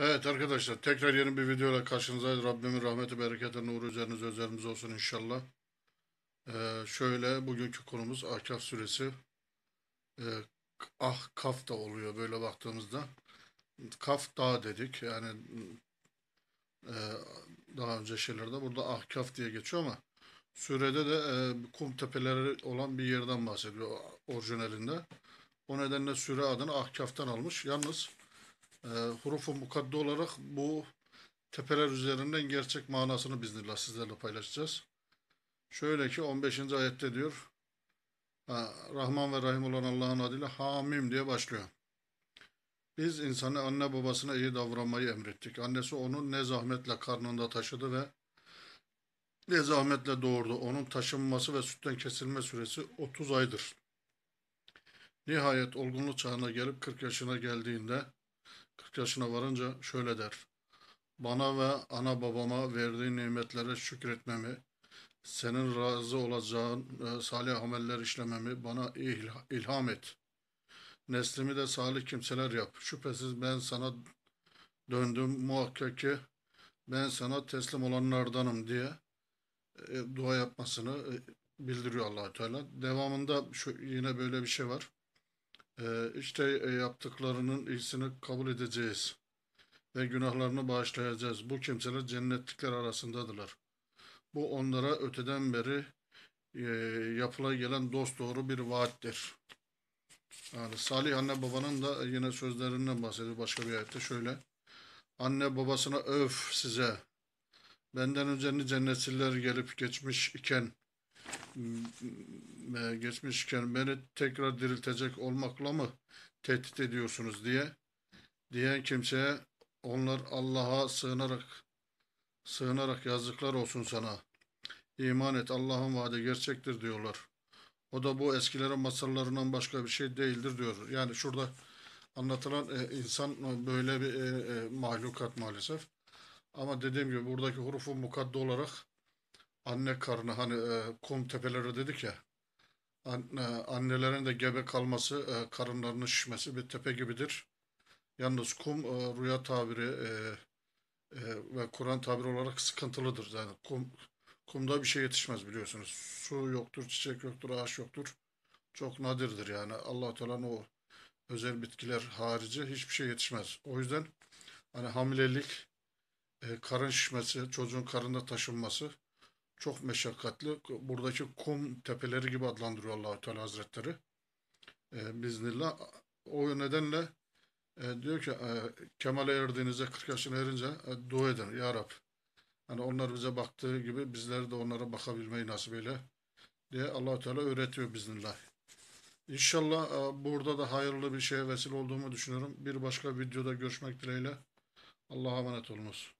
Evet arkadaşlar tekrar yeni bir videoyla karşınızdayız. Rabbimin rahmeti, bereketi, nuru üzeriniz üzerimiz olsun inşallah. Ee, şöyle bugünkü konumuz Ahkaf suresi. Ee, ah kaf da oluyor böyle baktığımızda. Kaf dağ dedik yani e, daha önce şeylerde burada ahkaf diye geçiyor ama sürede de e, kum tepeleri olan bir yerden bahsediyor orijinalinde. O nedenle süre adını ahkaftan almış. Yalnız e, hurufu mukadde olarak bu tepeler üzerinden gerçek manasını biznillah sizlerle paylaşacağız. Şöyle ki 15. ayette diyor. Rahman ve Rahim olan Allah'ın adıyla Hamim diye başlıyor. Biz insanı anne babasına iyi davranmayı emrettik. Annesi onu ne zahmetle karnında taşıdı ve ne zahmetle doğurdu. Onun taşınması ve sütten kesilme süresi 30 aydır. Nihayet olgunluk çağına gelip 40 yaşına geldiğinde 40 yaşına varınca şöyle der. Bana ve ana babama verdiğin nimetlere şükretmemi, senin razı olacağın e, salih ameller işlememi bana ilham et. Neslimi de salih kimseler yap. Şüphesiz ben sana döndüm muhakkak ki ben sana teslim olanlardanım diye e, dua yapmasını e, bildiriyor allah Teala. Devamında şu, yine böyle bir şey var. Ee, işte e, yaptıklarının iyisini kabul edeceğiz ve günahlarını bağışlayacağız. Bu kimseler cennetlikler arasındadırlar. Bu onlara öteden beri e, yapıla gelen dost doğru bir vaattir. Yani Salih anne babanın da yine sözlerinden bahsediyor başka bir ayette şöyle. Anne babasına öf size. Benden önce nice gelip geçmiş iken e, geçmişken beni tekrar diriltecek olmakla mı tehdit ediyorsunuz diye diyen kimseye onlar Allah'a sığınarak sığınarak yazıklar olsun sana. İman et Allah'ın vaadi gerçektir diyorlar. O da bu eskilerin masallarından başka bir şey değildir diyor. Yani şurada anlatılan e, insan böyle bir e, mahlukat maalesef. Ama dediğim gibi buradaki hurufu mukadde olarak anne karnı hani e, kum tepeleri dedik ya anne, annelerin de gebe kalması e, karınlarının şişmesi bir tepe gibidir. Yalnız kum e, rüya tabiri e, e, ve Kur'an tabiri olarak sıkıntılıdır. Yani kum, kumda bir şey yetişmez biliyorsunuz. Su yoktur, çiçek yoktur, ağaç yoktur. Çok nadirdir yani. allah Teala'nın o özel bitkiler harici hiçbir şey yetişmez. O yüzden hani hamilelik, e, karın şişmesi, çocuğun karında taşınması çok meşakkatli. Buradaki kum tepeleri gibi adlandırıyor allah Teala Hazretleri. E, biznillah. O nedenle e, diyor ki e, kemale erdiğinizde 40 yaşına erince e, dua edin ya Rab. Hani onlar bize baktığı gibi bizler de onlara bakabilmeyi nasip eyle diye allah Teala öğretiyor biznillah. İnşallah e, burada da hayırlı bir şeye vesile olduğumu düşünüyorum. Bir başka videoda görüşmek dileğiyle. Allah'a emanet olunuz.